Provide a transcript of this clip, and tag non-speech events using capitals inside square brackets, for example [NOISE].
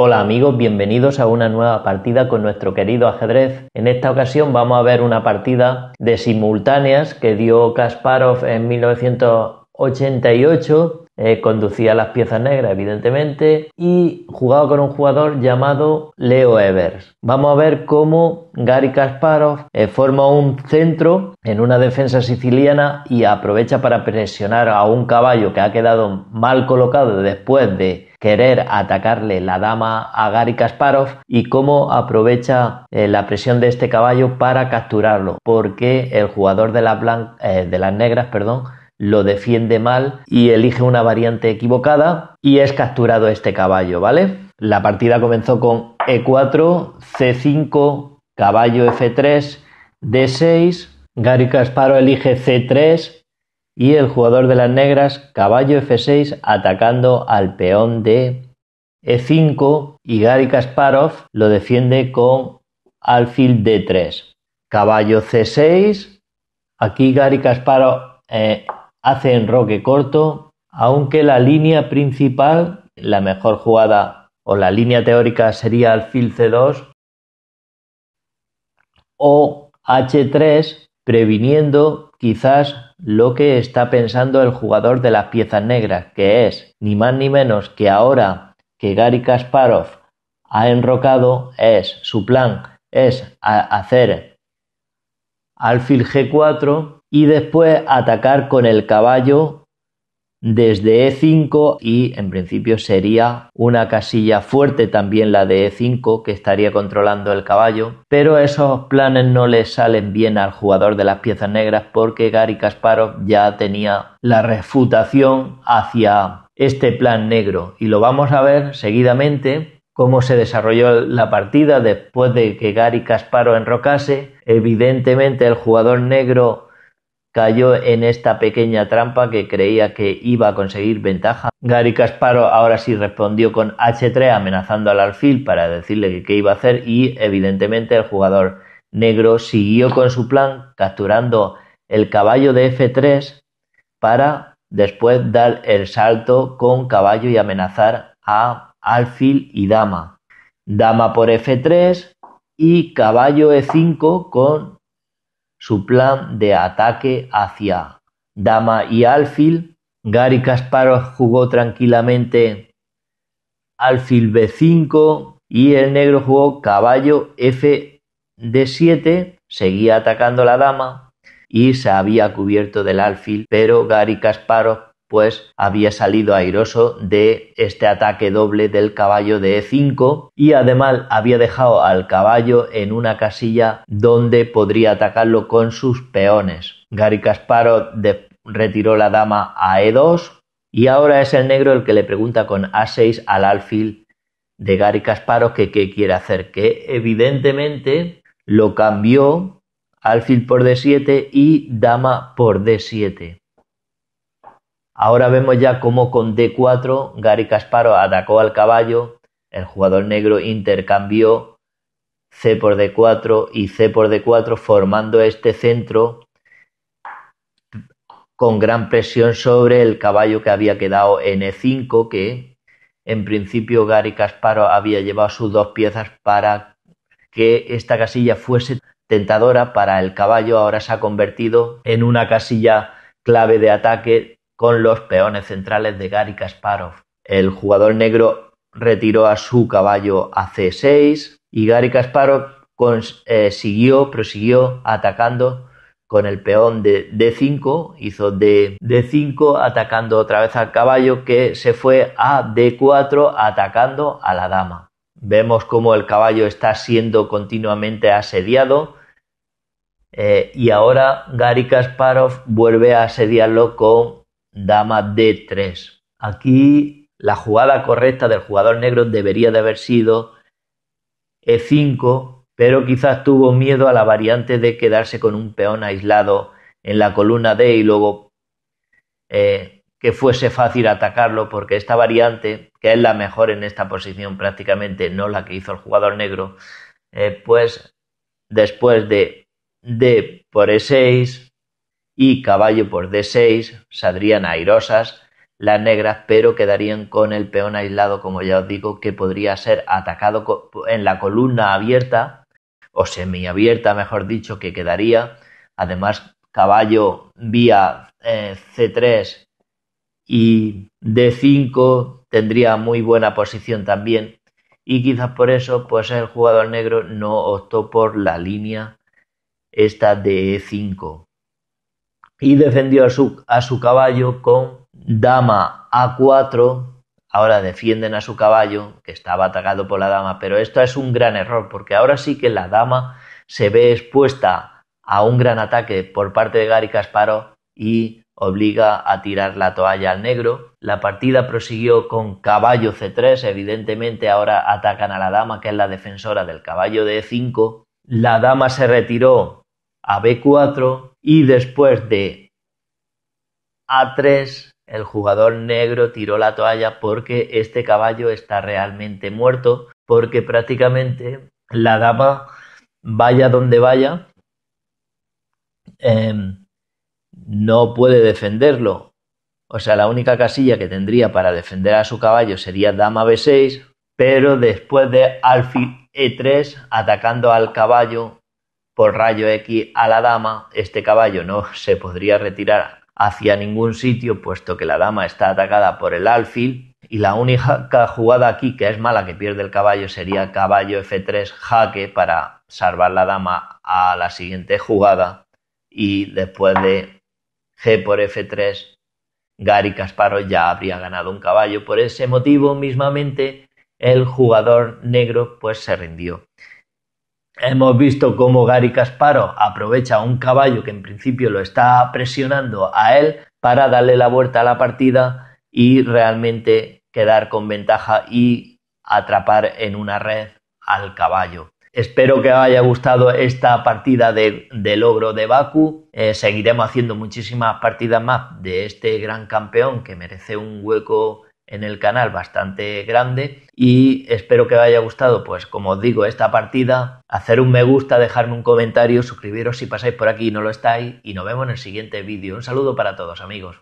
Hola amigos, bienvenidos a una nueva partida con nuestro querido ajedrez. En esta ocasión vamos a ver una partida de simultáneas que dio Kasparov en 1988. Eh, conducía las piezas negras, evidentemente, y jugaba con un jugador llamado Leo Evers. Vamos a ver cómo Gary Kasparov eh, forma un centro en una defensa siciliana y aprovecha para presionar a un caballo que ha quedado mal colocado después de querer atacarle la dama a Gary Kasparov y cómo aprovecha eh, la presión de este caballo para capturarlo, porque el jugador eh, de las, negras, perdón, lo defiende mal y elige una variante equivocada y es capturado este caballo, ¿vale? La partida comenzó con E4, C5, caballo F3, D6, Gary Kasparov elige C3, y el jugador de las negras caballo f6 atacando al peón de e5 y Gary Kasparov lo defiende con alfil d3. Caballo c6, aquí Gary Kasparov eh, hace enroque corto, aunque la línea principal, la mejor jugada o la línea teórica sería alfil c2 o h3 previniendo quizás lo que está pensando el jugador de las piezas negras que es, ni más ni menos que ahora que Gary Kasparov ha enrocado, es, su plan es hacer alfil G4 y después atacar con el caballo desde E5 y en principio sería una casilla fuerte también la de E5 que estaría controlando el caballo, pero esos planes no le salen bien al jugador de las piezas negras porque Gary Kasparov ya tenía la refutación hacia este plan negro y lo vamos a ver seguidamente cómo se desarrolló la partida después de que Gary Kasparov enrocase. Evidentemente el jugador negro cayó en esta pequeña trampa que creía que iba a conseguir ventaja. Gary Kasparov ahora sí respondió con H3 amenazando al alfil para decirle que qué iba a hacer y evidentemente el jugador negro siguió con su plan capturando el caballo de F3 para después dar el salto con caballo y amenazar a alfil y dama. Dama por F3 y caballo E5 con su plan de ataque hacia dama y alfil, Gary Kasparov jugó tranquilamente alfil b5 y el negro jugó caballo f d7, seguía atacando la dama y se había cubierto del alfil, pero Gary Kasparov pues había salido airoso de este ataque doble del caballo de E5 y además había dejado al caballo en una casilla donde podría atacarlo con sus peones. Gary Kasparov retiró la dama a E2 y ahora es el negro el que le pregunta con A6 al alfil de Gary Kasparov que qué quiere hacer, que evidentemente lo cambió alfil por D7 y dama por D7 Ahora vemos ya cómo con D4 Gary Kasparov atacó al caballo, el jugador negro intercambió C por D4 y C por D4 formando este centro con gran presión sobre el caballo que había quedado en e 5 que en principio Gary Kasparov había llevado sus dos piezas para que esta casilla fuese tentadora para el caballo, ahora se ha convertido en una casilla clave de ataque con los peones centrales de Gary Kasparov. El jugador negro retiró a su caballo a C6 y Gary Kasparov eh, siguió, prosiguió atacando con el peón de D5, hizo D, D5 atacando otra vez al caballo que se fue a D4 atacando a la dama. Vemos como el caballo está siendo continuamente asediado eh, y ahora Gary Kasparov vuelve a asediarlo con dama D3. Aquí la jugada correcta del jugador negro debería de haber sido E5, pero quizás tuvo miedo a la variante de quedarse con un peón aislado en la columna D y luego eh, que fuese fácil atacarlo porque esta variante, que es la mejor en esta posición prácticamente, no la que hizo el jugador negro, eh, pues después de D por E6, y caballo por D6 saldrían airosas las negras, pero quedarían con el peón aislado, como ya os digo, que podría ser atacado en la columna abierta o semiabierta, mejor dicho, que quedaría. Además, caballo vía eh, C3 y D5 tendría muy buena posición también. Y quizás por eso, pues el jugador negro no optó por la línea esta de E5 y defendió a su, a su caballo con dama a4. Ahora defienden a su caballo, que estaba atacado por la dama, pero esto es un gran error, porque ahora sí que la dama se ve expuesta a un gran ataque por parte de Gary Kasparov y obliga a tirar la toalla al negro. La partida prosiguió con caballo c3, evidentemente ahora atacan a la dama, que es la defensora del caballo e 5 La dama se retiró a b4, y después de A3 el jugador negro tiró la toalla porque este caballo está realmente muerto, porque prácticamente la dama, vaya donde vaya, em, no puede defenderlo. O sea, la única casilla que tendría para defender a su caballo sería dama b6, pero después de alfil e3, atacando al caballo por rayo X a la dama, este caballo no [LAUGHS] se podría retirar hacia ningún sitio, puesto que la dama está atacada por el alfil. Y la única jugada aquí que es mala que pierde el caballo sería caballo F3 jaque para salvar la dama a la siguiente jugada. Y después de G por F3, Gary Kasparov ya habría ganado un caballo. Por ese motivo, mismamente, el jugador negro pues se rindió. Hemos visto cómo Gary Kasparov aprovecha un caballo que en principio lo está presionando a él para darle la vuelta a la partida y realmente quedar con ventaja y atrapar en una red al caballo. Espero que haya gustado esta partida de, logro de Baku. Eh, seguiremos haciendo muchísimas partidas más de este gran campeón que merece un hueco en el canal bastante grande y espero que os haya gustado, pues como os digo, esta partida, hacer un me gusta, dejarme un comentario, suscribiros si pasáis por aquí y no lo estáis y nos vemos en el siguiente vídeo. Un saludo para todos amigos.